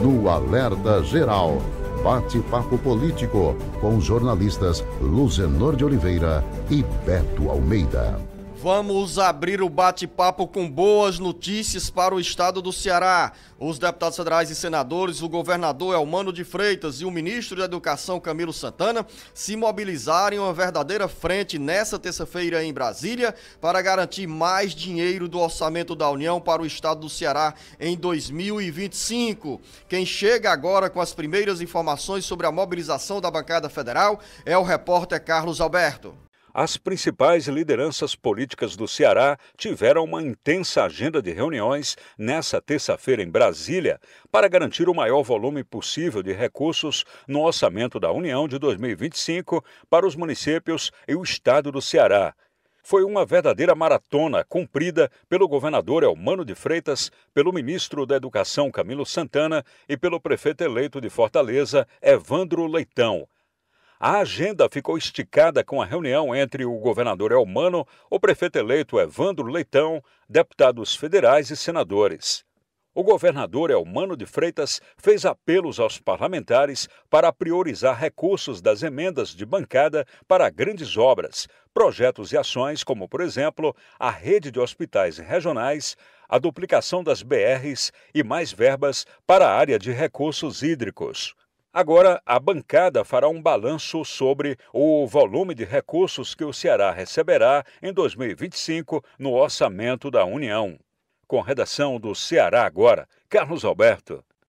no Alerta Geral. Bate-papo político com os jornalistas Luzenor de Oliveira e Beto Almeida. Vamos abrir o bate-papo com boas notícias para o estado do Ceará. Os deputados federais e senadores, o governador Elmano de Freitas e o ministro da Educação Camilo Santana se mobilizarem uma verdadeira frente nesta terça-feira em Brasília para garantir mais dinheiro do orçamento da União para o estado do Ceará em 2025. Quem chega agora com as primeiras informações sobre a mobilização da bancada federal é o repórter Carlos Alberto as principais lideranças políticas do Ceará tiveram uma intensa agenda de reuniões nesta terça-feira em Brasília para garantir o maior volume possível de recursos no orçamento da União de 2025 para os municípios e o estado do Ceará. Foi uma verdadeira maratona cumprida pelo governador Elmano de Freitas, pelo ministro da Educação Camilo Santana e pelo prefeito eleito de Fortaleza, Evandro Leitão. A agenda ficou esticada com a reunião entre o governador Elmano, o prefeito eleito Evandro Leitão, deputados federais e senadores. O governador Elmano de Freitas fez apelos aos parlamentares para priorizar recursos das emendas de bancada para grandes obras, projetos e ações como, por exemplo, a rede de hospitais regionais, a duplicação das BRs e mais verbas para a área de recursos hídricos. Agora, a bancada fará um balanço sobre o volume de recursos que o Ceará receberá em 2025 no orçamento da União. Com redação do Ceará Agora, Carlos Alberto.